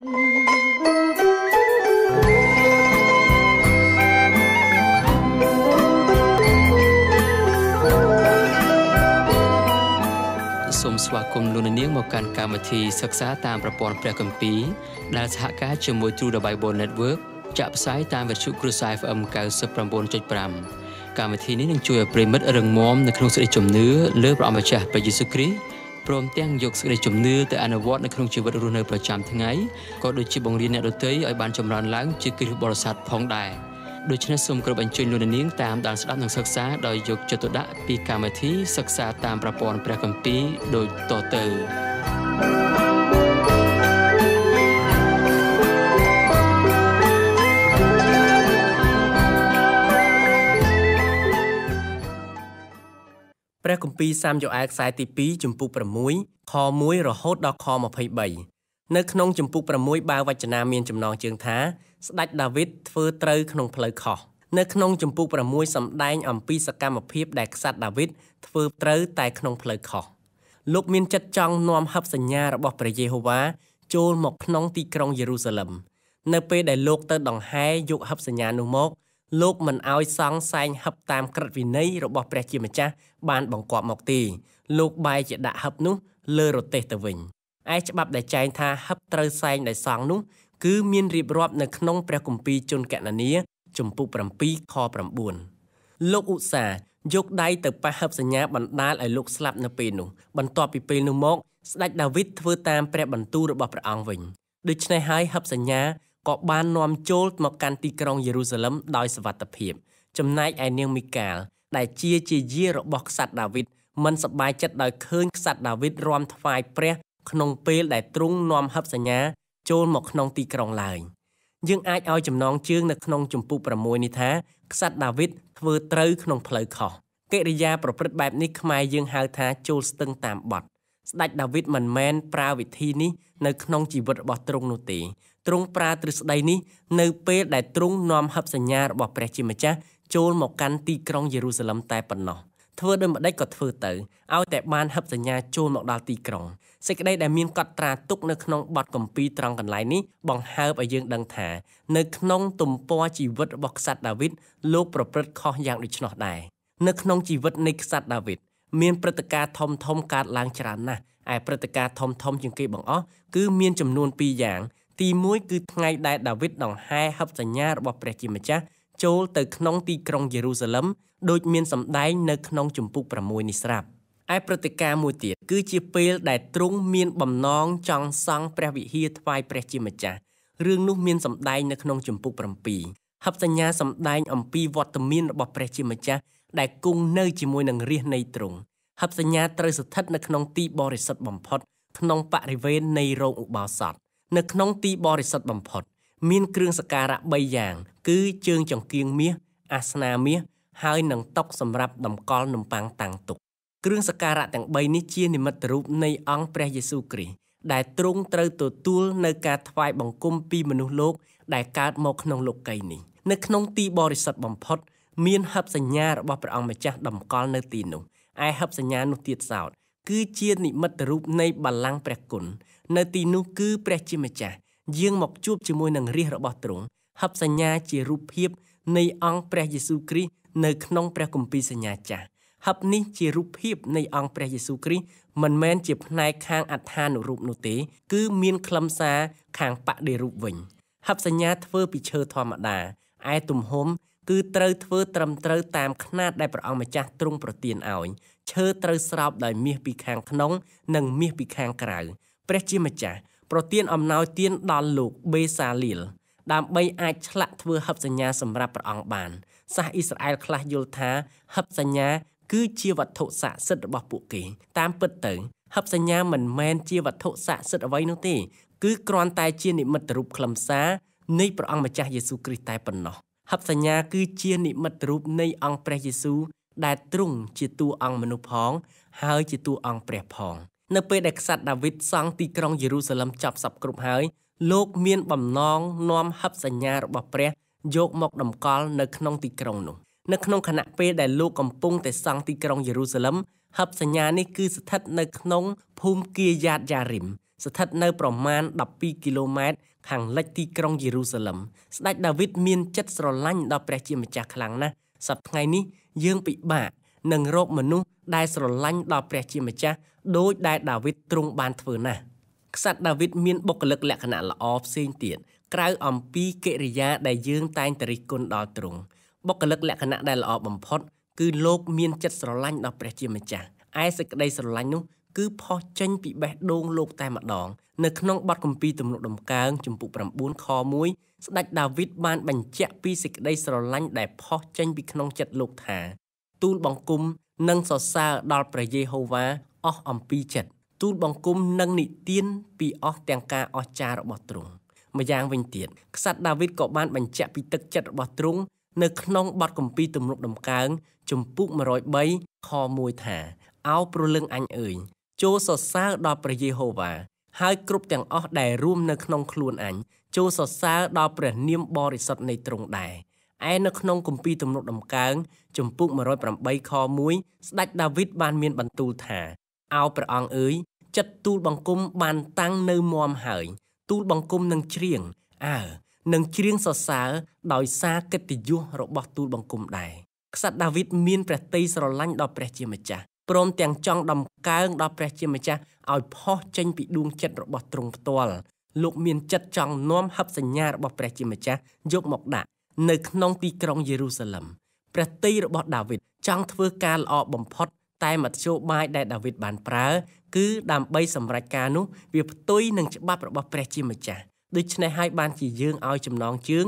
សូមស្វាគមន៍លោកនាងមកកាន់កម្មវិធីសិក្សាតាមប្រព័ន្ធព្រះគម្ពីរដែលសហការជាមួយ True Bible Network ចាក់ផ្សាយតាមវិទ្យុគ្រួសារ FM 99.5កម្មវិធីនេះនឹងជួយឲ្យប្រិមិត្តរឹងមាំនៅក្នុងសេចក្តីជំនឿលើព្រះអម្ចាស់ព្រះយេស៊ូវគ្រីស្ទព្រមទាំងយកសេចក្តីជំនឿទៅអនុវត្តនៅក្នុងជីវិតរស់នៅប្រចាំថ្ងៃក៏ដូចជាបង្រៀនអ្នកដទៃឲ្យបានចម្រើនឡើងជាគ្រិស្តបរិស័ទផងដែរដូច្នេះសូមគោរពអញ្ជើញលោកនាងតាមដានស្ដាប់និងសិក្សាដោយយកចិត្តទុកដាក់ពីកម្មវិធីសិក្សាតាមប្រព័ន្ធព្រះគម្ពីរដូចតទៅ thank you ព្រះគម្ពីរសាមយ៉ូអែលខ្សែទី2ចំពុក6ខ1រហូតដល់ខ23នៅក្នុងចំពុក6បើវចនាមានចំណងជើងថាស្ដេចដាវីតធ្វើត្រូវក្នុងផ្លូវខុសនៅក្នុងចំពុក6សម្ដែង អំពីសកម្មភាពដែលក្សត្រដាវីតធ្វើត្រូវតែក្នុងផ្លូវខុសលោកមានចិត្តចង់នាំហឹបសញ្ញារបស់ព្រះយេហូវ៉ាចូលមកក្នុងទីក្រុងយេរូសាឡឹមនៅពេលដែលលោកទៅដង្ហែយកហឹបសញ្ញានោះមកលោកមិនអោយសង្សែងហឹបតាមក្រឹតវិន័យរបស់ព្រះជាម្ចាស់បានបង្គាប់មកទេលោកបែរជាដាក់ហឹបនោះលើរទេះទៅវិញឯច្បាប់ដែលចែងថាហឹបត្រូវសែងដោយសង្ឃនោះគឺមានរៀបរាប់នៅក្នុង ព្រះគម្ពីរជនកណនីជំពូក7ខ9លោកឧស្សាយកដៃទៅប៉ះហឹបសញ្ញាបណ្ដាលឲ្យលោកស្លាប់នៅពេលនោះបន្ទាប់ពីពេលនោះមកស្ដេចដាវីតធ្វើតាមព្រះបន្ទូលរបស់ព្រះអង្គវិញដូច្នេះហើយហឹបសញ្ញាក៏បាននាំចូលមកកាន់ទីក្រុងយេរូសាឡឹមដោយសវត្ថភាព ចំណែកឯនាងមីកាល ដែលជាជាយារបស់ក្សត្រដាវីតមិនសប្បាយចិត្តដោយឃើញក្សត្រដាវីតរំថ្វាយព្រះក្នុងពេលដែលទ្រង់នាំហឹបសញ្ញាចូលមកក្នុងទីក្រុងឡើយយើងអាចឲ្យចំណងជើងនៅក្នុងជំពូក6នេះថាក្សត្រដាវីតធ្វើត្រូវក្នុងផ្លូវខុសកិរិយាប្រព្រឹត្តបែប នេះខ្មែរយើងហៅថាចូលស្ទឹងតាមបទស្ដេចដាវីតមិនមែនប្រើវិធីនេះនៅក្នុងជីវិតរបស់ទ្រង់នោះទេទ្រង់ប្រើទ្រឹស្ដីនេះនៅ ពេលដែលទ្រង់នាំហឹបសញ្ញារបស់ព្រះជាម្ចាស់ចូលមកកាន់ទីក្រុងយេរូសាឡឹមតែប៉ុណ្ណោះធ្វើដោយម្ដេចក៏ធ្វើទៅឲ្យតែបានហឹបសញ្ញាចូលមកដល់ទីក្រុងសេចក្តីដែលមានកត់ត្រាទុកនៅក្នុងបទកម្ពីត្រង់កន្លែងនេះបង្ហើបឲ្យយើងដឹងថានៅក្នុងទំព័រជីវិតរបស់ក្សត្រដាវីតលោកប្រព្រឹត្តខុសយ៉ាងដូច្នោះដែរនៅក្នុងជីវិតនៃក្សត្រដាវីតមានព្រឹត្តិការណ៍ធំធំកើតឡើងច្រើនណាស់ឯព្រឹត្តិការណ៍ធំធំជាងគេបង្អស់គឺមានចំនួន2យ៉ាង ទី1គឺថ្ងៃដែលដាវីតដង្ហែហឹបសញ្ញារបស់ព្រះជាម្ចាស់ចូលទៅក្នុងទីក្រុងយេរូសាឡឹមដូចមាន សម្ដែងនៅក្នុងជំពូក6នេះស្រាប់ឯព្រឹត្តិការណ៍មួយទៀតគឺជាពេល ដែលទ្រង់មាន បំណងចង់សង់ព្រះវិហារថ្វាយព្រះជាម្ចាស់រឿងនោះមានសម្ដែងនៅក្នុងជំពូក7ហັບសញ្ញាសម្ដែងអំពីវត្តមានរបស់ព្រះជាម្ចាស់ដែលគង់នៅជាមួយនឹងរាសនៃទ្រង់ហឹបសញ្ញាត្រូវស្ថិតនៅក្នុងទី បរិសុទ្ធបំផុតក្នុងបរិវេណនៃរោងឧបោសថនៅក្នុងទីបរិសុទ្ធបំផុតមានគ្រឿងសក្ការៈ3យ៉ាង គឺជើងចង្កៀងមាសអាសនាមាសហើយនឹងតុសម្រាប់តម្កល់នំប៉័ងតាំងទុកគ្រឿងសក្ការៈទាំង3នេះជានិមិត្តរូបនៃអង្គព្រះយេស៊ូវគ្រីស្ទដែលទ្រង់ត្រូវទទួលនៅការថ្វាយបង្គំពីមនុស្សលោកដែលកើតមកក្នុងលោកីយ៍នេះនៅក្នុងទីបរិសុទ្ធបំផុតមានហឹបសញ្ញារបស់ព្រះអង្គម្ចាស់តម្កល់នៅទីនោះឯហឹបសញ្ញានោះទៀតសោត គឺជានិមិត្តរូបនៃបល្ល័ង្កព្រះគុណនៅទីនោះគឺ ព្រះជាម្ចាស់យាងមកជួបជាមួយនឹងរាជរបស់ទ្រង់ហឹបសញ្ញាជារូបភាព នៃអង្គព្រះយេស៊ូវគ្រីស្ទនៅក្នុងព្រះគម្ពីរសញ្ញាចាស់ហឹបនេះជារូបភាពនៃអង្គព្រះយេស៊ូវគ្រីស្ទមិនមែនជាផ្នែកខាងអដ្ឋានុរូបនោះទេគឺមានខ្លឹមសារខាងបដិរូបវិញហឹបសញ្ញាធ្វើពីឈើធម្មតាឯទំហំគឺត្រូវធ្វើត្រឹមត្រូវតាមຂ្នាតដែលព្រះអង្គម្ចាស់ទ្រង់ប្រទានឲ្យឈើត្រូវស្រោបដោយមាសពីខាងក្នុង និងមាសពីខាងក្រៅព្រះជាម្ចាស់ប្រទានអំណោយទាន ដល់លោកបេសាលីលដើម្បី អាចឆ្លាក់ធ្វើហឹបសញ្ញាសម្រាប់ព្រះអង្គបានសាសអ៊ីស្រាអែលខ្លះយល់ថាហឹបសញ្ញា គឺជាវត្ថុស័ក្តិសិទ្ធិរបស់ពួកគេ តាមពិតទៅហឹបសញ្ញាមិនមែនជាវត្ថុស័ក្តិសិទ្ធិអ្វីនោះទេគឺគ្រាន់តែជានិមិត្តរូបខ្លឹមសារនៃព្រះអង្គម្ចាស់យេស៊ូវគ្រីស្ទតែប៉ុណ្ណោះហັບសញ្ញាគឺជានិមិត្តរូបនៃអង្គព្រះយេស៊ូវដែលទ្រង់ជាតួអង្គមនុស្សផង ហើយជាតួអង្គព្រះផង នៅពេលដែលក្សត្រដាវីតសង់ទីក្រុងយេរូសាឡិមចាប់សពគ្រប់ហើយលោកមានបំណងនាំហັບសញ្ញារបស់ព្រះយកមកតម្កល់នៅក្នុងទីក្រុងនោះនៅក្នុងខណៈពេលដែលលោកកំពុងតែសង់ទីក្រុងយេរូសាឡិមហັບសញ្ញានេះគឺស្ថិតនៅក្នុងភូមិគាយ៉ាតយ៉ារីមស្ថិតនៅប្រមាណ12គីឡូម៉ែត្រខាងលិចទីក្រុងយេរូសាឡិមស្ដេចដាវីតមានចិត្តស្រឡាញ់ដល់ព្រះជាម្ចាស់ខ្លាំងណាស់សប្ដថ្ងៃនេះយើងពិបាកនឹងរកមនុស្សដែលស្រឡាញ់ដល់ព្រះជាម្ចាស់ដោយដែលដាវីតទ្រង់បានធ្វើណាស់ក្សត្រដាវីតមានបុគ្គលិកលក្ខណៈល្អផ្សេងទៀតក្រៅអំពីកិរិយា ដែលយើងតែងតែរិះគន់ដល់ទ្រង់បុគ្គលិកលក្ខណៈដែលល្អបំផុត គឺលោកមានចិត្តស្រឡាញ់ដល់ព្រះជាម្ចាស់ឯសេចក្តីស្រឡាញ់នោះគឺផុសចេញពីបេះដូងលោកតែម្ដង នៅក្នុងបទគម្ពីរទំនុកដំកើងចំពុក9ខ1ស្ដេចដាវីតបានបញ្ជាក់ពីសេចក្តីស្រឡាញ់ដែលផុសចេញពីក្នុងចិត្តលោកថាទូលបង្គំនិងសរសើរដល់ព្រះយេហូវ៉ាអស់អំពីចិត្តទូលបង្គំនិងនិទានពីអស់ទាំងការអស្ចារ្យរបស់ទ្រង់ម្យ៉ាងវិញទៀតក្សត្រដាវីតក៏បាន បញ្ជាក់ពីទឹកចិត្តរបស់ទ្រង់នៅក្នុងបទគម្ពីរទំនុកដំកើងជំពូក103ខ1ថាឱប្រលឹងអញអើយចូលសរសើរដល់ព្រះយេហូវ៉ាហើយគ្រប់ទាំងអស់ដែលរួមនៅក្នុងខ្លួនអញចូលសរសើរដល់ព្រះ នាមបរិសុទ្ធនៃទ្រង់ដែរឯនៅក្នុងគម្ពីរទំនុកដំកើងជំពូក108ខ1ស្ដេចដាវីតបាន មានបន្ទូលថាអោព្រះអង្គអើយចិត្តទូលបង្គំបានតាំងនៅមមហើយ ទូលបង្គំនឹងច្រៀងអើនឹងច្រៀងសរសើរដោយសារកិត្តិយសរបស់ទូលបង្គំដែរក្សត្រដាវីតមានព្រះតីស្រឡាញ់ដល់ព្រះ ជាម្ចាស់ព្រមទាំងចង់ដំកើងដល់ព្រះជាម្ចាស់ឲ្យផុសចេញពីដួងចិត្តរបស់ទ្រង់ផ្ទាល់លោកមានចិត្តចង់នាំហັບសញ្ញារបស់ព្រះជាម្ចាស់យកមកដាក់នៅក្នុងទីក្រុងយេរូសាឡិមព្រះតីរបស់ដាវីតចង់ធ្វើការល្អបំផុត តែមធ្យោបាយដែលដាវីតបានប្រើគឺដើម្បីសម្រេចការនោះវាផ្ទុយនឹងច្បាប់របស់ព្រះជាម្ចាស់ដូច្នេះហើយបានជាយើងឲ្យចំណងជើង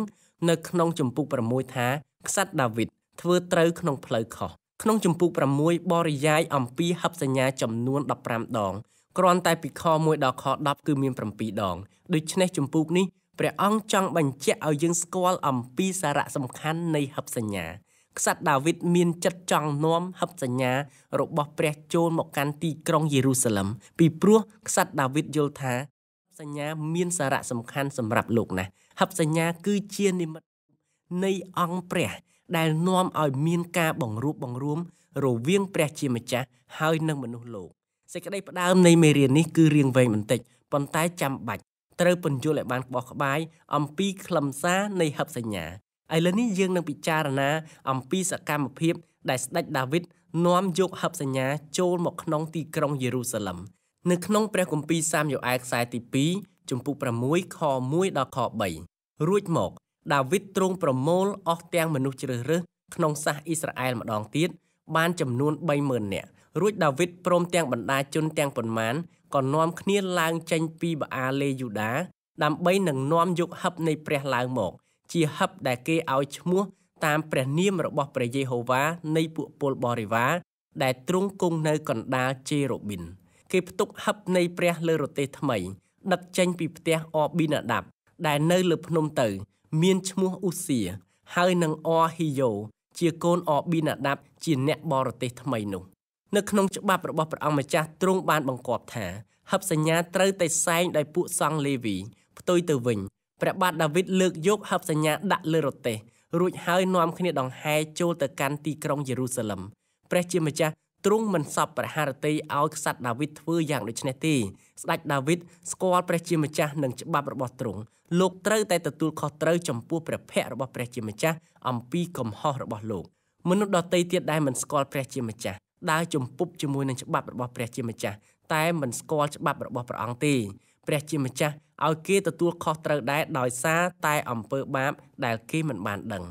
នៅក្នុងជំពូក6ថាក្សត្រដាវីតធ្វើត្រូវក្នុងផ្លូវខុសក្នុងចម្ពោះ6បរិយាយអំពីហឹបសញ្ញាចំនួន15ដងគ្រាន់តែពីខ1ដល់ខ10គឺមាន7ដងដូច្នេះចម្ពោះនេះព្រះអង្គចង់បញ្ជាក់ឲ្យយើងស្គាល់អំពីសារៈសំខាន់នៃហឹបសញ្ញាក្សត្រដាវីតមានចិត្តចង់នាំហឹបសញ្ញារបស់ព្រះចូលមកកាន់ទីក្រុងយេរូសាឡិមពីព្រោះក្សត្រដាវីតយល់ថាសញ្ញាមានសារៈសំខាន់សម្រាប់លោកណាស់ហឹបសញ្ញា គឺជានិមិត្តនៃអង្គព្រះដែលនាំឲ្យមានការបង្រួបបង្រួមរវាងព្រះជាម្ចាស់ហើយនិងមនុស្សលោកសេចក្តីផ្ដើមនៃមេរៀននេះគឺរៀងវែងបន្តិចប៉ុន្តែចាំបាច់ត្រូវពន្យល់ឲ្យបានក្បោះក្បាយអំពីខ្លឹមសារនៃហឹបសញ្ញាឥឡូវនេះយើងនឹងពិចារណា អំពីសកម្មភាពដែលស្ដេចដាវីតនាំយកហឹបសញ្ញាចូលមកក្នុងទីក្រុងយេរូសាឡិមនៅក្នុងព្រះគម្ពីរសាមយ៉ូអែលខ្សែទី2ជំពូក6ខ1ដល់ខ3រួចមកដាវីតទ្រង់ប្រមូលអស់ទាំងមនុស្សជ្រើសរើសក្នុងសាសអ៊ីស្រាអែលម្ដងទៀតបានចំនួន30000នាក់រួចដាវីតព្រមទាំងបណ្ដាជនទាំងប៉ុន្មានក៏នាំគ្នាឡើងចេញពីបាអាលេយូដា ដើម្បីនឹងនាំយកហឹបនៃព្រះឡើងមក ជាហឹបដែលគេឲ្យឈ្មោះ តាម ព្រះនាមរបស់ព្រះយេហូវ៉ានៃពួកពលបរិវារដែលទ្រង់គង់នៅកណ្ដាលជេរូប៊ីន គេផ្ទុកហឹបនៃព្រះលើរទេះថ្មី ដឹកចេញពីផ្ទះអប៊ីណាដាប់ ដែលនៅលើភ្នំទៅមានឈ្មោះឧសៀហើយនឹងអហ៊ីយ៉ូជា កូនអប៊ីណាដាប់ជាអ្នកបរទេសថ្មីនោះនៅក្នុងច្បាប់របស់ព្រះអង្គម្ចាស់ទ្រង់បានបង្គាប់ថាហឹបសញ្ញាត្រូវតែសែងដោយពួកសង្ឃលេវីផ្ទុយទៅវិញព្រះបាទដាវីតលើកយកហឹបសញ្ញាដាក់លើរទេសរួចហើយនាំគ្នាដង្ហែចូលទៅកាន់ទីក្រុងយេរូសាឡិមព្រះ ជាម្ចាស់ទ្រង់មិនសពព្រះハរតីឲ្យក្សត្រដាវីតធ្វើយ៉ាងដូចនេះទេស្ដេចដាវីតស្គាល់ព្រះជាម្ចាស់និងច្បាប់របស់ទ្រង់លោកត្រូវតែទទួលខុសត្រូវចំពោះព្រះភ័ក្ររបស់ព្រះជាម្ចាស់អំពីកំហុសរបស់លោកមនុស្សដទៃទៀតដែលមិនស្គាល់ព្រះជាម្ចាស់ដើរជំពប់ជាមួយនឹងច្បាប់របស់ព្រះជាម្ចាស់តែមិនស្គាល់ច្បាប់របស់ព្រះអង្គទេព្រះជាម្ចាស់ឲ្យគេទទួលខុសត្រូវដែរដោយសារតែអំពើបាបដែលគេមិនបានដឹង។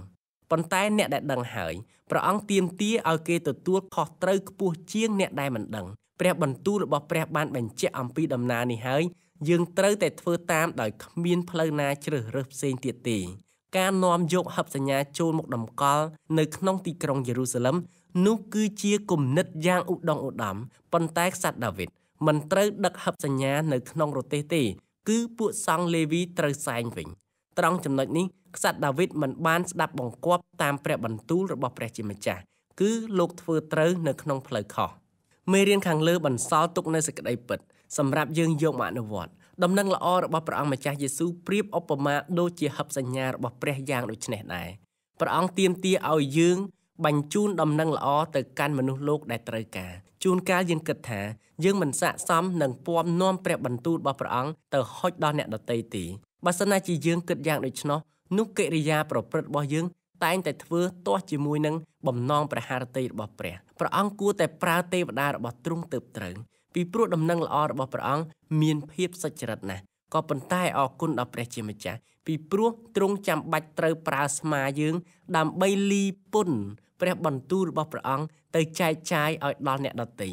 ប៉ុន្តែអ្នកដែលដឹងហើយព្រះអង្គទាមទារឲ្យគេទទួលខុសត្រូវខ្ពស់ជាងអ្នកដែលមិនដឹងព្រះបន្ទូលរបស់ព្រះបានបញ្ជាក់អំពីដំណើរនេះហើយ យើងត្រូវតែធ្វើតាមដោយគ្មានផ្លូវណាជ្រើសរើសផ្សេងទៀតទេការនាំយកហឹបសញ្ញាចូលមកតម្កល់នៅក្នុងទីក្រុងយេរូសាឡិមនោះគឺជាគំនិតយ៉ាងឧត្តមឧត្តមប៉ុន្តែក្សត្រដាវីតមិនត្រូវ ដឹកហឹបសញ្ញា នៅ ក្នុងរទេសទេ គឺពួកសង្ឃលេវីត្រូវសែងវិញ ត្រង់ចំណុចនេះក្សត្រដាវីតមិនបានស្ដាប់បង្គាប់តាមព្រះបន្ទូលរបស់ព្រះជាម្ចាស់គឺលោកធ្វើត្រូវនៅក្នុងផ្លូវខុសមេរៀនខាងលើបន្សល់ទុកនៅសេចក្តីពិតសម្រាប់យើងយកមកអនុវត្តដំណឹងល្អរបស់ព្រះអង្គម្ចាស់យេស៊ូវប្រៀបឧបមាដូចជាហឹបសញ្ញារបស់ព្រះយ៉ាងដូចនេះដែរព្រះអង្គទាមទារឲ្យយើងបញ្ជូនដំណឹងល្អទៅកាន់មនុស្សលោកដែលត្រូវការជួនកាលយើងគិតថាយើងមិនស័ក្តិសមនឹងពំនាំព្រះបន្ទូលរបស់ព្រះអង្គទៅហុចដល់អ្នកដទៃទេបើសិនណាជាយើងគិតយ៉ាងដូច្នោះនោះកិរិយាប្រព្រឹត្តរបស់យើង តែងតែធ្វើទាស់ជាមួយនឹងបំណងព្រះハរតីរបស់ព្រះព្រះអង្គគួរតែប្រើទេវតារបស់ទ្រង់ទៅត្រូវពីព្រោះដំណឹងល្អរបស់ព្រះអង្គមានភាពសុចរិតណាស់ក៏ប៉ុន្តែអរគុណដល់ព្រះជាម្ចាស់ពីព្រោះទ្រង់ចាំបាច់ត្រូវប្រើស្មាយើង ដើម្បីលីពុនព្រះបន្ទូលរបស់ព្រះអង្គទៅចែកចាយឲ្យដល់អ្នកដទៃ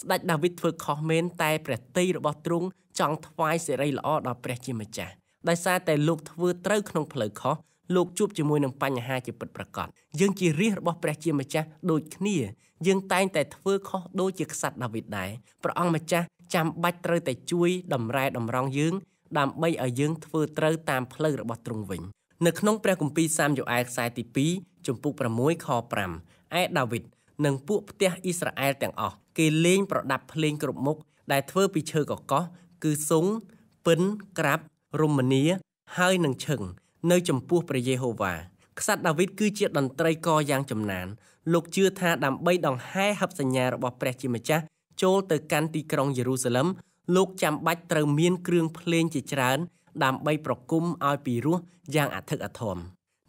ស្ដេចដាវីតធ្វើខុសមែនតែព្រះតីរបស់ទ្រង់ចង់ថ្វាយសេរីល្អដល់ព្រះ ជាម្ចាស់ដោយសារតែលោកធ្វើត្រូវក្នុងផ្លូវខុសលោកជួបជាមួយនឹងបញ្ហាជាពិតប្រាកដយើងជារាជរបស់ព្រះជាម្ចាស់ដូចគ្នាយើងតែងតែធ្វើខុសដូចជាក្សត្រដាវីតដែរព្រះអង្គម្ចាស់ចាំបាច់ត្រូវតែជួយតម្រែតម្រង់យើងដើម្បីឲ្យយើងធ្វើត្រូវតាមផ្លូវរបស់ទ្រង់វិញ នៅក្នុងព្រះគម្ពីរសាមយ៉ូអែលខ្សែទី2ចំពុក6ខ5ឯដាវីតនិងពួកផ្ទះអ៊ីស្រាអែលទាំងអស់គេលេងប្រដាប់ភ្លេងគ្រប់មុខដែលធ្វើពីឈើកកោះគឺស៊ុងពិនក្រាប់រមនាហើយនឹងឈឹងនៅចំពោះព្រះយេហូវ៉ាក្សត្រដាវីតគឺជាតន្ត្រីករយ៉ាងចំណានលោកជឿថាដើម្បីដង្ហែហັບសញ្ញារបស់ព្រះជាម្ចាស់ចូលទៅកាន់ទីក្រុងយេរូសាឡឹមលោកចាំបាច់ត្រូវមានគ្រឿងភ្លេងជាច្រើនដើម្បីប្រគំឲ្យពីរោះយ៉ាងអធិកអធម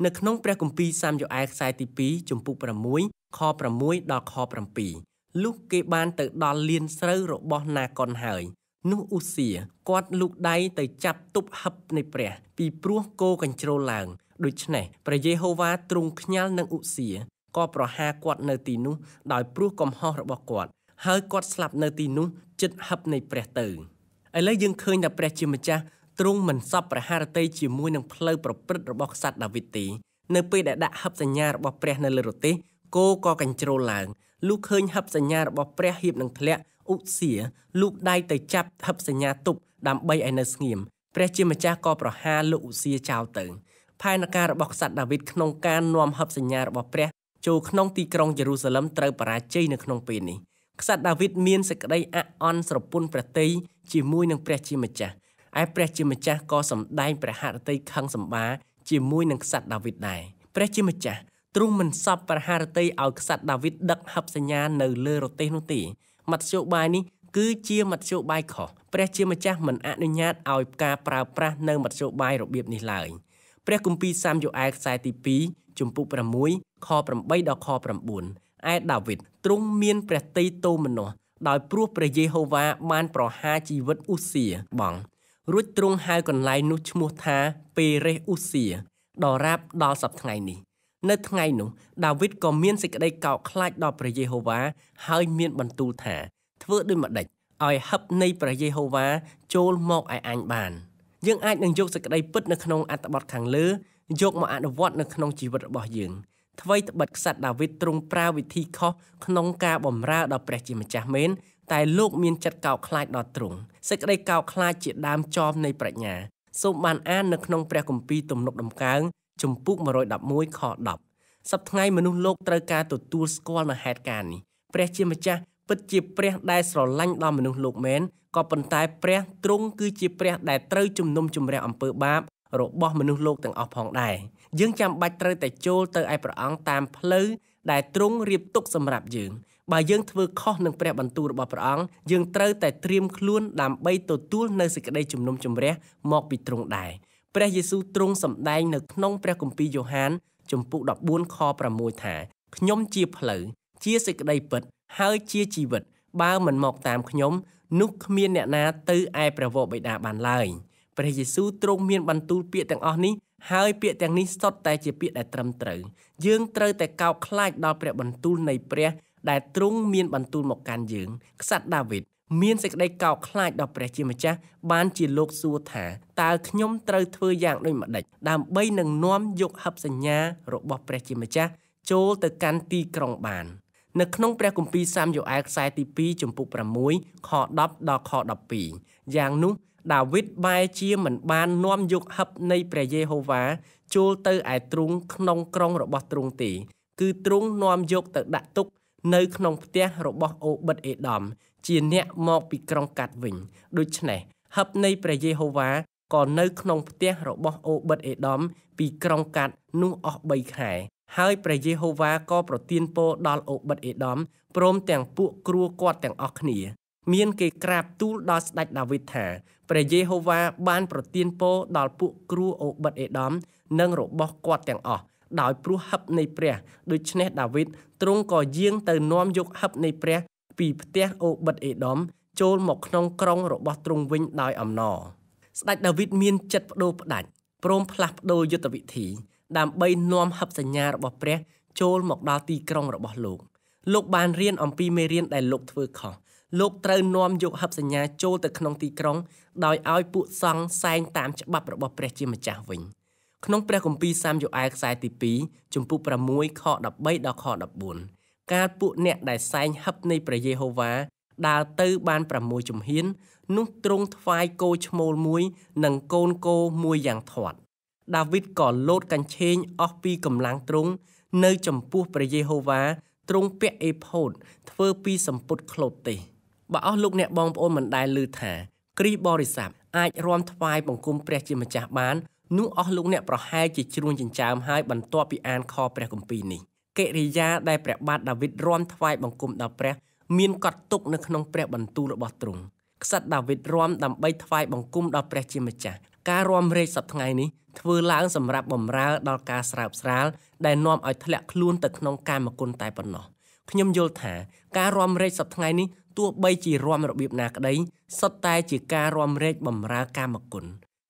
នៅក្នុងព្រះគម្ពីរសាមយ៉ូអែលខ្សែទី2ជំពូក6ខ6ដល់ខ7លុះគេបានទៅដល់លានស្រូវរបស់ណាកុនហើយនោះឧសៀគាត់លូកដៃទៅចាប់ទប់ហឹបនៃព្រះ ពីព្រោះគោកញ្ជ្រោលឡើងដូច្នេះព្រះយេហូវ៉ាទ្រង់ខ្ញាល់នឹងឧសៀក៏ប្រហារគាត់នៅទីនោះដោយព្រោះកំហុសរបស់គាត់ហើយគាត់ស្លាប់នៅទីនោះចិត្តហឹបនៃព្រះទៅឥឡូវយើងឃើញថាព្រះ ជាម្ចាស់ទ្រង់មិនសពប្រហារតីជាមួយនឹងផ្លូវប្រព្រឹត្តរបស់ក្សត្រដាវីតទេនៅពេលដែលដាក់ហឹបសញ្ញារបស់ព្រះនៅលើរទេះគោក៏កញ្ជ្រោលឡើងលុះឃើញហឹបសញ្ញារបស់ព្រះហៀបនឹងធ្លាក់ឧសៀលូកដៃទៅចាប់ហឹបសញ្ញាទប់ដើម្បីឲ្យនៅស្ងៀមព្រះជាម្ចាស់ក៏ប្រហារលោកឧសៀចោលទៅផែនការរបស់ក្សត្រដាវីតក្នុងការនាំហឹបសញ្ញារបស់ព្រះចូលក្នុងទីក្រុងយេរូសាឡឹមត្រូវបរាជ័យនៅក្នុងពេលនេះក្សត្រដាវីតមានសេចក្តីអាក់អន់ស្រពន់ព្រះតីជាមួយនឹងព្រះជាម្ចាស់ឯព្រះជាម្ចាស់ក៏សម្ដែងព្រះハរតីខឹងសម្បា ជាមួយនឹងក្សត្រដាវីតដែរព្រះជាម្ចាស់ទ្រង់មិនសពព្រះハរតីឲ្យក្សត្រដាវីតដឹកហឹបសញ្ញានៅលើរទេះនោះទេមធ្យោបាយនេះគឺជាមធ្យោបាយខុសព្រះជាម្ចាស់មិនអនុញ្ញាតឲ្យការប្រើប្រាស់នៅមធ្យោបាយរបៀបនេះឡើយព្រះគម្ពីរសាមយូអែលខ្សែទី2ជំពូក6ខ8ដល់ខ9ឯដាវីតទ្រង់មានព្រះតីតូមនោះដោយព្រោះព្រះយេហូវ៉ាបានប្រហារជីវិតអ៊ូសៀបងរួចទ្រង់ហៅកន្លែងនោះឈ្មោះថាពេរេសអ៊ូសៀដរាបដល់សប្តាហ៍ថ្ងៃនេះនៅថ្ងៃនោះដាវីតក៏មានសេចក្តីកោតខ្លាចដល់ព្រះយេហូវ៉ាហើយមានបន្ទូលថាធ្វើដូចម្តេចឲ្យហឹបនៃព្រះយេហូវ៉ាចូលមកឯអញបានយើងអាចនឹងយកសេចក្តីពិតនៅក្នុងអត្ថបទខាងលើយកមកអនុវត្តនៅក្នុងជីវិតរបស់យើងថ្មីត្បិតក្សត្រដាវីតទ្រង់ប្រើវិធីខុសក្នុងការបំរើដល់ព្រះជាម្ចាស់មែនតែលោកមានចិត្តកោតខ្លាចដល់ទ្រង់សេចក្តីកោតខ្លាចជាដើមចមនៃប្រាជ្ញាសូមបានអាននៅក្នុងព្រះគម្ពីរទំនុកដំកើងជំពូក111ខ10សប្ថ្ងៃមនុស្សលោកត្រូវការទទួលស្គាល់នូវហេតុការណ៍នេះព្រះជាម្ចាស់ពិតជាព្រះដែលស្រឡាញ់ដល់មនុស្សលោកមែនក៏ប៉ុន្តែព្រះទ្រង់គឺជាព្រះដែលត្រូវជំនុំជម្រះអំពើបាបរបស់មនុស្សលោកទាំងអស់ផងដែរយើងចាំបាច់ត្រូវតែចូលទៅឯព្រះអង្គតាមផ្លូវដែលទ្រង់រៀបទុកសម្រាប់យើងបើយើងធ្វើខុសនឹងព្រះបន្ទូលរបស់ព្រះអង្គយើងត្រូវតែត្រៀមខ្លួនដើម្បីទទួលនៅសេចក្តីជំនុំជម្រះមកពីទ្រង់ដែរព្រះយេស៊ូវទ្រង់សម្ដែងនៅក្នុងព្រះគម្ពីរយ៉ូហានជំពូក14ខ6ថាខ្ញុំជាផ្លូវជាសេចក្តីពិត ហើយជាជីវិត បើមិនមកតាមខ្ញុំ នោះគ្មានអ្នកណាទៅឯព្រះវរបិតាបានឡើយព្រះយេស៊ូវទ្រង់មានបន្ទូលពាក្យទាំងអស់នេះហើយពាក្យទាំងនេះសុទ្ធតែជាពាក្យដែលត្រឹមត្រូវយើងត្រូវតែកោបខ្លាចដល់ព្រះបន្ទូលនៃ ព្រះដែលទ្រង់មានបន្ទូលមកកាន់យើងខ្សត្រដាវីតមានសេចក្តីកោតខ្លាចដល់ព្រះជាម្ចាស់បានជាលោកសួរថាតើខ្ញុំត្រូវធ្វើយ៉ាងដូចម្តេចដើម្បីនឹងនាំយកហឹបសញ្ញារបស់ព្រះជាម្ចាស់ចូលទៅកាន់ទីក្រុងបាន នៅក្នុងព្រះគម្ពីរសាមយ៉ូអែលខ្សែទី2ចំពុក6ខ10ដល់ខ12យ៉ាងនោះដាវីតបែរជាមិនបាននាំយកហឹបនៃព្រះយេហូវ៉ាចូលទៅឯទ្រង់ក្នុងក្រុងរបស់ទ្រង់ទេគឺទ្រង់នាំយកទៅដាក់ទុកនៅក្នុងផ្ទះរបស់អូបិតអេដាមជាអ្នកមកពីក្រុងកាត់វិញដូច្នេះហឹបនៃព្រះយេហូវ៉ាក៏នៅក្នុងផ្ទះរបស់អូបិតអេដមពីក្រុងកាត់នោះអស់3ខែ ហើយព្រះយេហូវ៉ាក៏ប្រទានពរដល់អូបិតអេដមព្រមទាំងពួកគ្រួគាត់ទាំងអស់គ្នា មានគេក្រាបទូលដល់ស្ដេចដាវីតថាព្រះយេហូវ៉ាបានប្រទានពរដល់ពួកគ្រួអូបិតអេដមនិងរបស់គាត់ទាំងអស់ដោយព្រោះហឹបនៃព្រះដូច្នេះដាវីតទ្រង់ក៏យាងទៅនាំយកហឹបនៃព្រះពីផ្ទះអូបិតអេដម ចូលមកក្នុងក្រុងរបស់ទ្រង់វិញដោយអំណរស្ដេចដាវីតមានចិត្តបដូរផ្ដាច់ព្រមផ្លាស់ប្ដូរយុទ្ធវិធី ដើម្បីនាំហឹបសញ្ញារបស់ព្រះចូលមកដល់ទីក្រុងរបស់លោកលោកបានរៀនអំពីមេរៀនដែលលោកធ្វើខុសលោកត្រូវនាំយកហឹបសញ្ញាចូលទៅក្នុងទីក្រុងដោយឲ្យពួកសង្ឃសែងតាមច្បាប់របស់ព្រះជាម្ចាស់វិញក្នុងព្រះគម្ពីរសាមយ៉ូអែលខ្សែទី2ជំពូក6ខ13ដល់ខ14កាលពួកអ្នកដែលសែងហឹបនៃព្រះយេហូវ៉ាដើរទៅបាន6ជំហាននោះទ្រង់ថ្វាយគោឈ្មោលមួយ និងកូនគោមួយយ៉ាងធាត់ដាវីតក៏លោតកញ្ឆេងអស់ពីកម្លាំងទ្រង់នៅចំពោះព្រះយេហូវ៉ាទ្រង់ពាក់អេផូតធ្វើពីសំពត់ខ្លោតទេសបើអស់លោកអ្នកបងប្អូនមិនដែលឮថាគ្រីស្ទបរិស័ទអាចរំថ្វាយបង្គំព្រះជាម្ចាស់បាននោះអស់លោកអ្នកប្រហែលជាជ្រួញចិញ្ចើមហើយបន្ទាប់ពីអានខព្រះគម្ពីរនេះ។កិរិយាដែលព្រះបាទដាវីតរាំថ្វាយបង្គំដល់ព្រះ មានកត់ទុកនៅក្នុងព្រះបន្ទូលរបស់ទ្រង់ក្សត្រដាវីតរាំដើម្បីថ្វាយបង្គំដល់ព្រះជាម្ចាស់ការរាំរែកសប្ថ្ងៃនេះធ្វើឡើងសម្រាប់បំរើដល់ការស្រើបស្រាលដែលនាំឲ្យធ្លាក់ខ្លួនទៅក្នុងកាមគុណតែប៉ុណ្ណោះខ្ញុំយល់ថាការរាំរែកសប្ថ្ងៃនេះទោះបីជារាំរបៀបណាក្តីសុទ្ធតែជាការរាំរែកបំរើកាមគុណ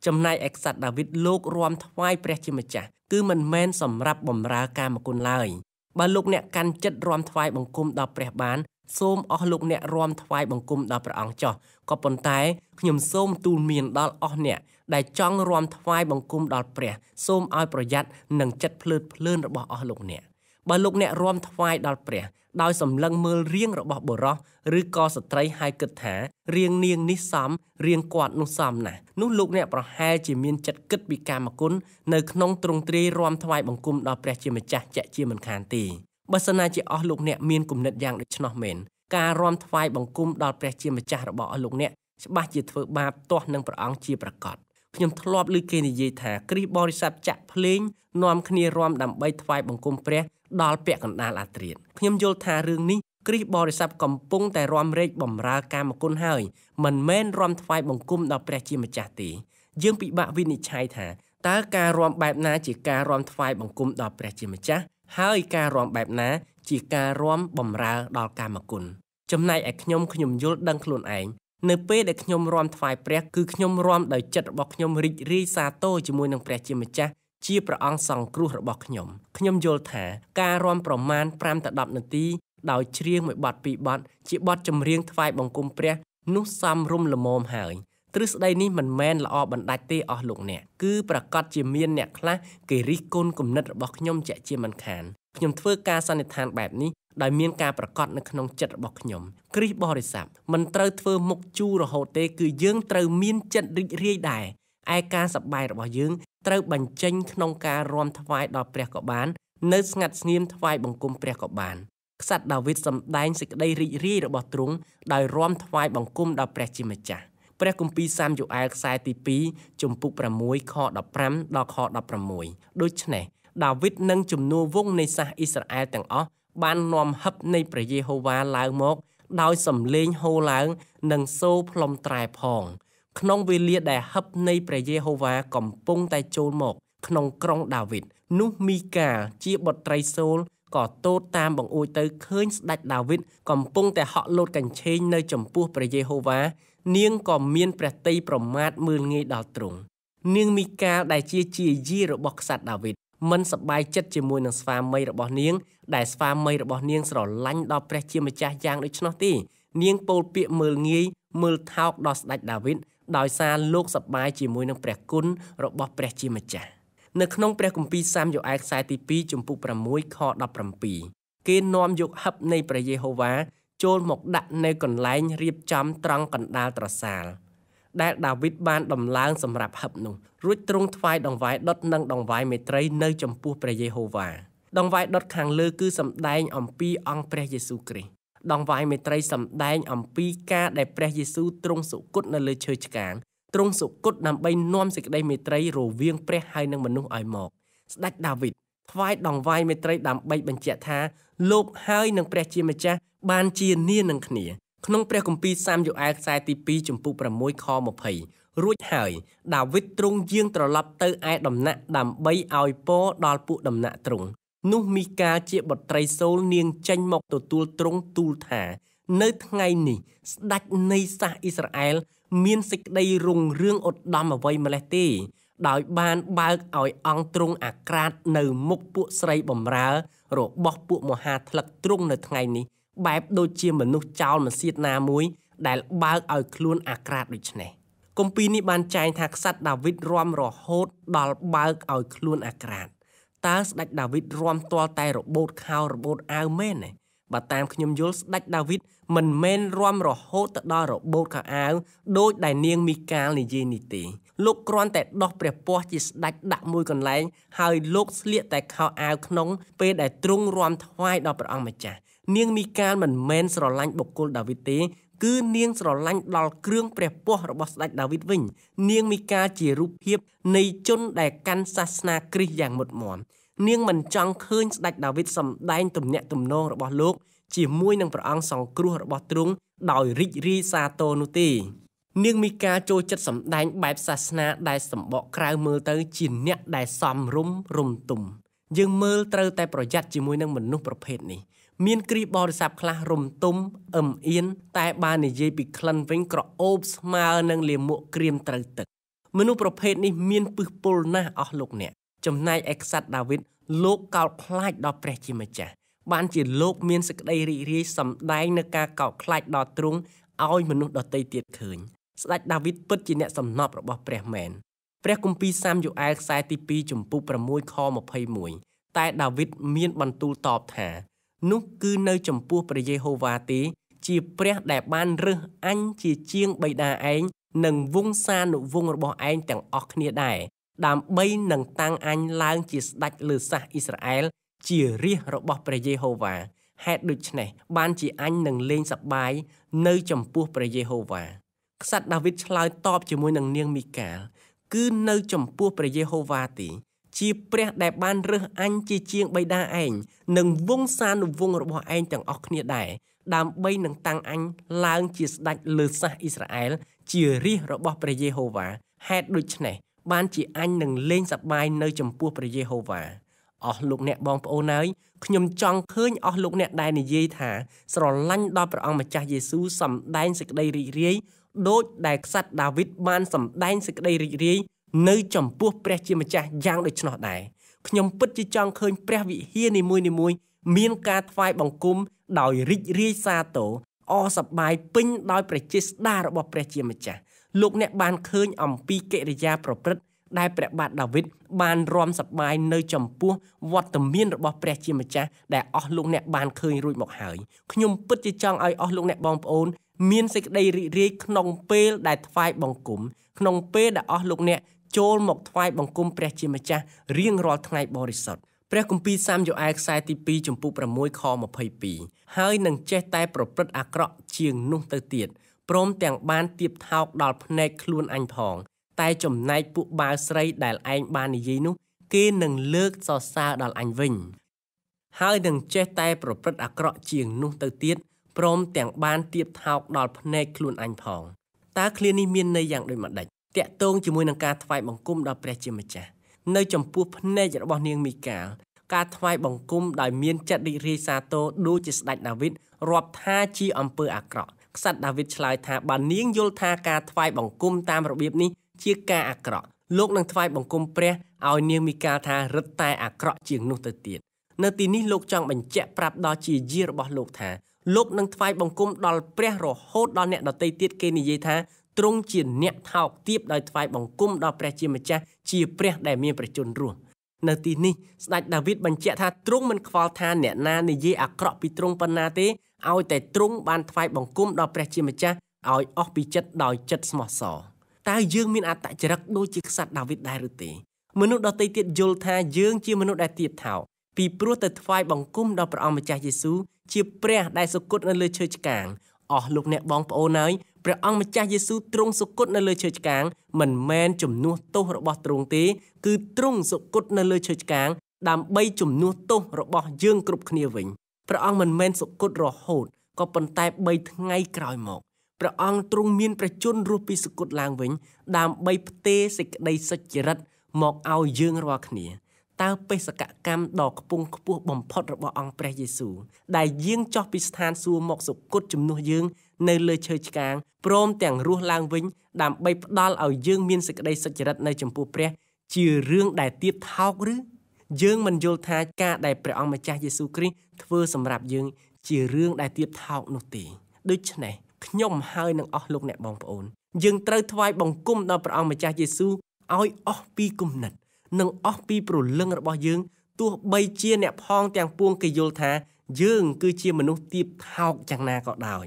ចំណែកឯក្សត្រដាវីតលោករាំថ្វាយព្រះជាម្ចាស់គឺមិនមែនសម្រាប់បំរើកាមគុណឡើយបើលោកអ្នកកាន់ចិត្តរំថ្វាយបង្គំដល់ព្រះបាន សូមអស់លោកអ្នករំថ្វាយបង្គំដល់ព្រះអង្គចោះក៏ប៉ុន្តែខ្ញុំសូមទូលមានដល់អស់អ្នកដែលចង់រំថ្វាយបង្គំដល់ព្រះ សូមឲ្យប្រយ័ត្ននឹងចិត្តភ្លើតភ្លើនរបស់អស់លោកអ្នកបើលោកអ្នករំថ្វាយដល់ព្រះដោយសម្លឹងមើលរាងរបស់បុរសឬក៏ស្ត្រីហើយគិតថារាងនាងនេះសមរាងគាត់នោះសមណាស់នោះលោកអ្នកប្រហែលជាមានចិត្តគិតពីកាមគុណនៅក្នុងទ្រង់ទ្រាយរំថ្វាយបង្គំដល់ព្រះជាម្ចាស់ជាក់ជាមិនខានទេបើសិនណាជាអស់លោកអ្នកមានគំនិតយ៉ាងដូច្នោះមែនការរំថ្វាយបង្គំដល់ព្រះជាម្ចាស់របស់អស់លោកអ្នកច្បាស់ជាធ្វើបាបទាស់នឹងព្រះអង្គជាប្រកបខ្ញុំធ្លាប់ឮគេនិយាយថា គ្រីស្ទបរិស័ទចាក់ភ្លេងនាំគ្នារំដើម្បីថ្វាយបង្គំព្រះដល់ពាក់កណ្ដាលអាត្រៀតខ្ញុំយល់ថារឿងនេះគ្រីស្ទបរិស័ទកំពុង តែរំរែកបំរើកាមគុណហើយមិនមែនរំថ្វាយបង្គំដល់ព្រះជាម្ចាស់ទេយើងពិបាកវិនិច្ឆ័យថាតើការរំបែបណា ជាការរំថ្វាយបង្គំដល់ព្រះជាម្ចាស់ហើយការរំបែបណាជាការរំបំរើ ដល់កាមគុណចំណែកឯខ្ញុំខ្ញុំយល់ដឹងខ្លួនឯងនៅ ពេលដែលខ្ញុំរំថ្វាយព្រះគឺខ្ញុំរំដោយចិត្តរបស់ខ្ញុំរីករាយសាទរជាមួយនឹងព្រះជាម្ចាស់ជាព្រះអង្គសង្គ្រោះរបស់ខ្ញុំខ្ញុំយល់ថាការរំប្រមាណ5ទៅ10នាទីដោយច្រៀងមួយបទពីរបទជាបទចម្រៀងថ្វាយបង្គំព្រះនោះសំរុំល្មមហើយទ្រឹស្ដីនេះមិនមែនល្អបណ្ដាច់ទេអស់លោកអ្នកគឺប្រកាសជាមានអ្នកខ្លះគេរិះគន់គំនិតរបស់ខ្ញុំជាក់ជាមិនខានខ្ញុំធ្វើការសន្និដ្ឋានបែបនេះដោយមានការប្រកាសនៅក្នុងចិត្តរបស់ខ្ញុំ គ្រីស្ទបរិស័ទមិនត្រូវធ្វើមុខជូររហូតទេគឺយើងត្រូវមានចិត្តរីករាយដែរឯការសប្បាយរបស់យើងត្រូវបញ្ចេញក្នុងការរំថ្វាយដល់ព្រះក៏បាននៅស្ងាត់ស្ងៀមថ្វាយបង្គំព្រះក៏បានក្សត្រដាវីតសម្ដែងសេចក្តីរីករាយរបស់ទ្រង់ដោយរំថ្វាយបង្គំដល់ព្រះជាម្ចាស់ព្រះគម្ពីរសាមយូអែលខ្សែទី2ជំពូក6ខ15ដល់ខ16ដូច្នេះដាវីតនិងជំនួវងនៃសាសអ៊ីស្រាអែលទាំងអស់បាននាំហឹបនៃព្រះយេហូវ៉ាឡើងមកដោយសំលេងហូឡើងនិងសូរផ្លុំត្រែផងក្នុងវេលាដែលហឹបនៃព្រះយេហូវ៉ាកំពុងតែចូលមកក្នុងក្រុងដាវីតនោះមីកាជាបុត្រីសូលក៏ទោតតាមបង្អួចទៅឃើញស្ដេចដាវីតកំពុងតែហក់លោតកញ្ឆេងនៅចំពោះព្រះយេហូវ៉ានាងក៏មានព្រះតីប្រមាថមើលងាយដល់ទ្រង់នាងមីកាដែលជាជាយារបស់ក្សត្រដាវីតមិនសប្បាយចិត្តជាមួយនឹងស្វាមីរបស់នាងដែលស្វាមីរបស់នាងស្រឡាញ់ដល់ព្រះជាម្ចាស់យ៉ាងដូច្នោះទេនាងពោលពាក្យមើលងាយមើលថោកដល់ស្ដេចដាវីតដោយសារលោកសប្បាយជាមួយនឹងព្រះគុណរបស់ព្រះជាម្ចាស់នៅក្នុងព្រះគម្ពីរសាមយ៉ូអែខ្សែទី2ចំពុក6ខ17គេនាំយកហឹបនៃព្រះយេហូវ៉ាចូលមកដាក់នៅកន្លែងរៀបចំត្រង់កណ្ដាលត្រសាល ដែលដាវីតបានដំឡើងសម្រាប់ហឹបនោះរួចទ្រង់ថ្វាយដង្វាយដុតនិងដង្វាយមេត្រីនៅចំពោះព្រះយេហូវ៉ាដង្វាយដុតខាងលើគឺសម្ដែងអំពីអង្គព្រះយេស៊ូវគ្រីស្ទដងវាយមេត្រីសម្ដែងអំពីការដែលព្រះយេស៊ូវទ្រង់សុគតនៅលើឈើឆ្កាងទ្រង់សុគតដើម្បីនាំសេចក្តីមេត្រីរវាងព្រះហើយនិងមនុស្សឲ្យមក ស្ដេចដាវីតថ្វាយដងវាយមេត្រីដើម្បីបញ្ជាក់ថាលោកហើយនិងព្រះជាម្ចាស់បានជានានឹងគ្នា ក្នុងព្រះគម្ពីរសាមយូអែលខ្សែទី2ចំពុ6ខ20រួចហើយដាវីតទ្រង់យាងត្រឡប់ទៅឯដំណាក់ដើម្បីឲ្យពរដល់ពួកដំណាក់ទ្រង់នោះមីកាជាបត្រីសូលនាងចេញមក ទទួលទ្រង់ទូលថា នៅថ្ងៃនេះ ស្ដេចនៃសាសអ៊ីស្រាអែលមានសេចក្តីរុងរឿងឧត្តមអ្វីម្លេះទេដោយបានបើកឲ្យអង្គទ្រង់អាក្រាត នៅមុខពួកស្រីបំរើ របស់ពួកមហាថ្លឹកទ្រង់នៅថ្ងៃនេះ បែបដូចជាមនុស្សចោលម្សៀតណាមួយដែលបើកឲ្យខ្លួនអាក្រាតដូច្នេះគម្ពីរនេះបានចែងថាក្សត្រដាវីតរំរហូតដល់បើកឲ្យខ្លួនអាក្រាតតើស្ដេចដាវីតរំទាល់តែរបូតខោរបូតអាវមែនទេបើតាមខ្ញុំយល់ស្ដេចដាវីតមិនមែនរំរហូតទៅដល់របូតខោអាវដោយដែលនាងមីកាលនិយាយនេះទេ លោកគ្រាន់តែដោះព្រះពស់ជាស្ដេចដាក់មួយកន្លែង ហើយលោកស្លៀកតែខោអាវក្នុង ពេលដែលទ្រង់រំថ្វាយដល់ព្រះអង្គម្ចាស់នាងមីកាលមិនមែនស្រឡាញ់បុគ្គលដាវីតទេគឺនាងស្រឡាញ់ដល់គ្រឿងព្រះពស់របស់ស្ដេចដាវីតវិញនាងមីកាជារូបភាពនៃជនដែលកាន់សាសនាគ្រីស្ទយ៉ាងមុតមមនាងមិនចង់ឃើញស្ដេចដាវីតសម្ដែងទំនាក់ទំនងរបស់លោក ជាមួយនឹងព្រះអង្គសង្គ្រោះរបស់ទ្រង់ដោយរីករាយសាទរនោះទេនាងមីកាចូលចិត្តសម្ដែងបែបសាសនាដែលសម្បកក្រៅមើលទៅជាអ្នកដែលសំរុំរុំទុំយើងមើលត្រូវតែប្រយ័ត្នជាមួយនឹងមនុស្សប្រភេទនេះ មានគ្រីបរិស័ពខ្លះរុំទុំអឹមអៀនតែបាននិយាយពីក្លិនវិញក្រអូបស្មើនឹងលាមកក្រៀមត្រូវទឹក មនុស្សប្រភេទនេះមានពឹសពុលណាស់អស់លោកអ្នកចំណែកឯក្សត្រដាវីតលោកកោតខ្លាចដល់ព្រះជាម្ចាស់បានជា លោកមានសេចក្តីរីករាយសម្ដែងនៅការកោតខ្លាចដល់ទ្រង់ឲ្យមនុស្សដទៃទៀតឃើញ ស្ដេចដាវីតពិតជាអ្នកសំណប់របស់ព្រះមែនព្រះគម្ពីរសាមយូអែលខ្សែទី2ចំពុ6ខ21តែដាវីតមាន បន្ទូលតបថានោះគឺនៅចំពោះព្រះយេហូវ៉ាទេ ជាព្រះដែលបានរើសអញជាជាងបិតាឯងនិងវង្សានុវង្សរបស់ឯងទាំងអស់គ្នាដែរដើម្បីនឹងតាំងអញឡើងជាស្ដេចលើសាសអ៊ីស្រាអែលជារាជរបស់ព្រះយេហូវ៉ាហេតុដូច្នេះបានជាអញនឹងលេងសប្បាយនៅចំពោះព្រះយេហូវ៉ាក្សត្រដាវីតឆ្លើយតបជាមួយនឹងនាងមីកាល គឺនៅចំពោះព្រះយេហូវ៉ាទីជាព្រះដែលបានរើសអញជាជាងបិតាឯងនិងវងសានុវងរបស់ឯងទាំងអស់គ្នាដែរដើម្បីនឹងតាំងអញឡើងជាស្ដេចលើសាសអ៊ីស្រាអែលជារាជរបស់ព្រះយេហូវ៉ាហេតុដូច្នេះបានជាអញនឹងលេងសប្បាយនៅចំពោះព្រះយេហូវ៉ាអស់លោកអ្នកបងប្អូនហើយខ្ញុំចង់ឃើញអស់លោកអ្នកដែលនិយាយថា ស្រឡាញ់ដល់ព្រះអង្គម្ចាស់យេស៊ូវសម្ដែងសេចក្តីរីករាយដូចដែលក្សត្រដាវីតបានសម្ដែងសេចក្តីរីករាយនៅចំពោះព្រះជាម្ចាស់យ៉ាងដូច្នោះដែរខ្ញុំពិតជាចង់ឃើញព្រះវិហារនីមួយនីមួយមានការថ្វាយបង្គំដោយរីករាយសាទរអសប្បាយពេញដោយព្រះចេស្តារបស់ព្រះជាម្ចាស់លោកអ្នកបានឃើញអំពីកិរិយាប្រព្រឹត្តដែលព្រះបាទដាវីតបានរំសប្បាយនៅចំពោះវត្តមានរបស់ព្រះជាម្ចាស់ដែលអស់លោកអ្នកបានឃើញរួចមកហើយខ្ញុំពិតជាចង់ឲ្យអស់លោកអ្នកបងប្អូនមានសេចក្តីរីករាយក្នុងពេលដែលថ្វាយបង្គំក្នុងពេលដែលអស់លោកអ្នកចូលមកថ្វាយបង្គំព្រះជាម្ចាស់រៀងរាល់ថ្ងៃបរិសុទ្ធព្រះគម្ពីរសាមយ៉ូអែខ្សែទី2ចំពុ6ខ22ហើយនឹងចេះតែប្រព្រឹត្តអាក្រក់ជាងនោះទៅទៀតព្រមទាំងបានទៀបថោកដល់ភ្នែកខ្លួនអញផង តែចំណែកពួកបាវស្រីដែលឯងបាននិយាយនោះគេនឹងលើកសរសើរដល់អញវិញហើយនឹងចេះតែប្រព្រឹត្តអាក្រក់ជាងនោះទៅទៀតព្រមទាំងបានទៀបថោកដល់ភ្នែកខ្លួនអញផងតើឃ្លានេះមានន័យយ៉ាងដូចម្ដេចតាក់ទងជាមួយនឹងការថ្វាយបង្គំដល់ព្រះជាម្ចាស់នៅចំពោះភ្នែករបស់នាងមីកាលការថ្វាយបង្គំដោយមានចិត្តរីករាយសាទរដូចជាស្ដេចដាវីតរាប់ថាជាអំពើអាក្រក់ក្សត្រដាវីតឆ្លើយថាបើនាងយល់ថាការថ្វាយបង្គំតាមរបៀបនេះជាការអាក្រក់លោកនឹងថ្វាយបង្គំព្រះឲ្យនាងមីកាថារឹតតែអាក្រក់ជាងនោះទៅទៀតនៅទីនេះលោកចង់បញ្ជាក់ប្រាប់ដល់ជាយារបស់លោកថាលោកនឹងថ្វាយបង្គំដល់ព្រះរហូតដល់អ្នកដតីទៀតគេនិយាយថាទ្រង់ជាអ្នកថោកទាបដោយថ្វាយបង្គំដល់ព្រះជាម្ចាស់ជាព្រះដែលមានប្រជញ្ញរស់នៅទីនេះស្ដេចដាវីតបញ្ជាក់ថាទ្រង់មិនខ្វល់ថាអ្នកណានិយាយអាក្រក់ពីទ្រង់ប៉ុណ្ណាទេឲ្យតែទ្រង់បានថ្វាយបង្គំដល់ព្រះជាម្ចាស់ឲ្យអស់ពីចិត្តដោយចិត្តស្មោះសរតើយើងមានអត្តចរិតដូចជាក្សត្រដាវីតដែរឬទេ មនុស្សដទៃទៀតយល់ថាយើងជាមនុស្សដែលទៀតថោកពីព្រោះតែថ្វាយបង្គំដល់ព្រះអង្គម្ចាស់យេស៊ូវជាព្រះដែលសុគតនៅលើឈើឆ្កាងអស់លោកអ្នកបងប្អូនហើយព្រះអង្គម្ចាស់យេស៊ូវទ្រង់សុគតនៅលើឈើឆ្កាង មិនមែនជំនួសទោសរបស់ទ្រង់ទេគឺទ្រង់សុគតនៅលើឈើឆ្កាងដើម្បីជំនួសទោសរបស់ យើងគ្រប់គ្នាវិញព្រះអង្គមិនមែនសុគតរហូតក៏ប៉ុន្តែ3ថ្ងៃក្រោយមកព្រះអង្គទ្រង់មានប្រជញ្ញរស់ពីសុគតឡើងវិញ ដើម្បីផ្ទេរសេចក្តីសុចរិតមកឲ្យយើងរាល់គ្នា តើបេសកកម្មដ៏ខ្ពង់ខ្ពស់បំផុតរបស់អង្គព្រះយេស៊ូវដែលយាងចុះពីស្ថានសួគ៌មកសុគតជំនួសយើងនៅលើឈើឆ្កាងព្រមទាំងរស់ឡើងវិញដើម្បីផ្ដល់ឲ្យយើងមានសេចក្តីសុចរិតនៅចំពោះព្រះជារឿងដែលទៀតថោកឬយើងមិនយល់ថាការដែលព្រះអង្គម្ចាស់យេស៊ូវគ្រីស្ទធ្វើសម្រាប់យើងជារឿងដែលទៀបថោកនោះទេដូច្នេះខ្ញុំហើយនឹងអស់លោកអ្នកបងប្អូនយើងត្រូវថ្វាយបង្គំដល់ព្រះអង្គម្ចាស់យេស៊ូវឲ្យអស់ពីគំនិតនិងអស់ពីព្រលឹងរបស់យើង ទោះបីជាអ្នកផងទាំងពួងគេយល់ថាយើងគឺជាមនុស្សទៀបថោកយ៉ាងណាក៏ដោយ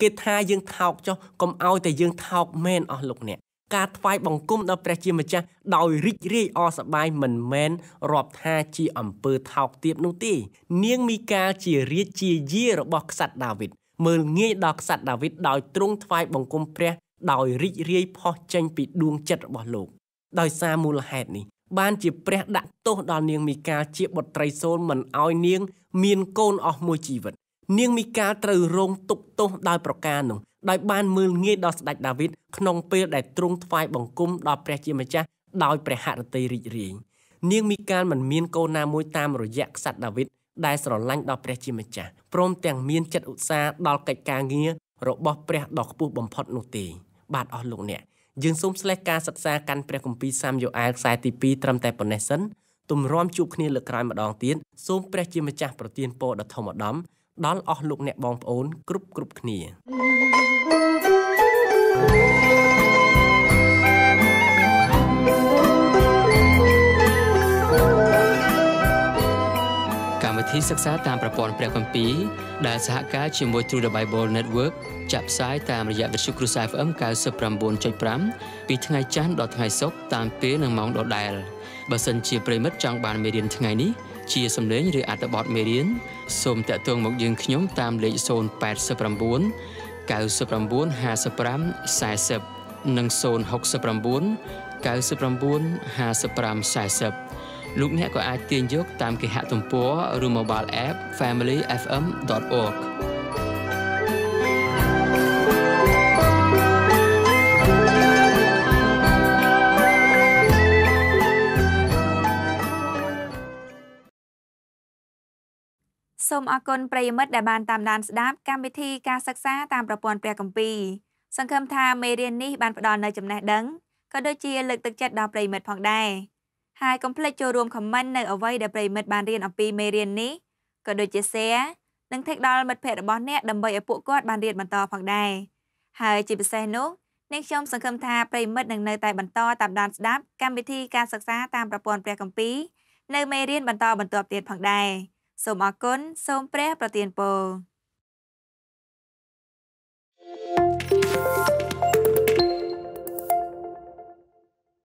គេថាយើងថោកចុះកុំឲ្យតែយើងថោកមែនអស់លោកអ្នកការថ្វាយបង្គំដល់ព្រះជាម្ចាស់ដោយរីករាយអសប្បាយមិនមែនរាប់ថាជាអំពើថោកទាបនោះទេនាងមីកាលជារាជជាយារបស់ក្សត្រដាវីតមើលងាយដល់ក្សត្រដាវីតដោយទ្រង់ថ្វាយបង្គំព្រះ ដោយរីករាយផុសចេញពីដួងចិត្តរបស់លោក ដោយសារមូលហេតុនេះបានជាព្រះដាក់ទោសដល់នាងមីកាលជាបុត្រីសូលមិនឲ្យនាងមានកូនអស់មួយជីវិត នាងមីកាលត្រូវរង ទុក្ខទោសដោយប្រការនោះដោយបានមើលងាយដល់ស្ដេចដាវីតក្នុងពេលដែលទ្រង់ថ្វាយបង្គំដល់ព្រះជាម្ចាស់ដោយព្រះហឫទ័យរីករាយនាងមីកាលមិនមានកូនណាមួយតាមរយៈក្សត្រដាវីតដែលស្រឡាញ់ដល់ព្រះជាម្ចាស់ព្រមទាំងមានចិត្តឧស្សាហ៍ដល់កិច្ចការងាររបស់ព្រះដ៏ខ្ពស់បំផុតនោះទេ បាទអស់លោកអ្នកយើងសូមស្លេះការសិក្សាកាន់ព្រះគម្ពីរសាមយ៉ូអែលខ្សែទី2ត្រឹមតែប៉ុណ្ណេះសិនទំរាំជួបគ្នាលើកក្រោយម្ដងទៀតសូមព្រះជាម្ចាស់ប្រទានពរដល់ធម្មដំដល់អស់លោកអ្នកបងប្អូនគ្រប់គ្រប់គ្នាកម្មវិធីសិក្សាតាមប្រព័ន្ធព្រះគម្ពីរដែលសហការជាមួយ True the Bible Network ចាក់ផ្សាយតាមរយៈវិទ្យុគ្រូសា FM 99.5ពីថ្ងៃច័ន្ទដល់ថ្ងៃศุកร์តាមពេលនិងម៉ោងដដែលបើសិនជាប្រិមិត្តចង់បានមេរៀនថ្ងៃនេះជាសំឡេងឬអត្ថបទមេរៀនសូមតាក់ទងមកយើងខ្ញុំតាមលេខ089 99 55 40និង069 995540លោកអ្នកក៏អាចទាញយក តាមគេហទំព័រ rumobalaapp familyfm.org សូមអរគុណប្រិយមិត្តដែលបានតាមដានស្ដាប់កម្មវិធីការសិក្សាតាមប្រព័ន្ធព្រះគម្ពីរសង្ឃឹមថាមេរៀននេះបានផ្ដល់នូវចំណេះដឹងក៏ដូចជាលើកទឹកចិត្តដល់ប្រិយមិត្តផងដែរហើយកុំភ្លេចចូលរួម comment នៅអ្វីដែលប្រិយមិត្តបានរៀនអំពីមេរៀននេះក៏ដូចជា share និង tag ដល់មិត្តភ័ក្តិរបស់អ្នកដើម្បីឲ្យពួកគាត់បានរៀនបន្តផងដែរហើយជាពិសេសនោះអ្នកខ្ញុំសង្ឃឹមថាប្រិយមិត្តនឹងនៅតែបន្តតាមដានស្ដាប់កម្មវិធីការសិក្សាតាមប្រព័ន្ធព្រះគម្ពីរនៅមេរៀនបន្តបន្ទាប់ទៀតផងដែរ។សូមអរគុណសូមព្រះ ប្រទានពរ thank you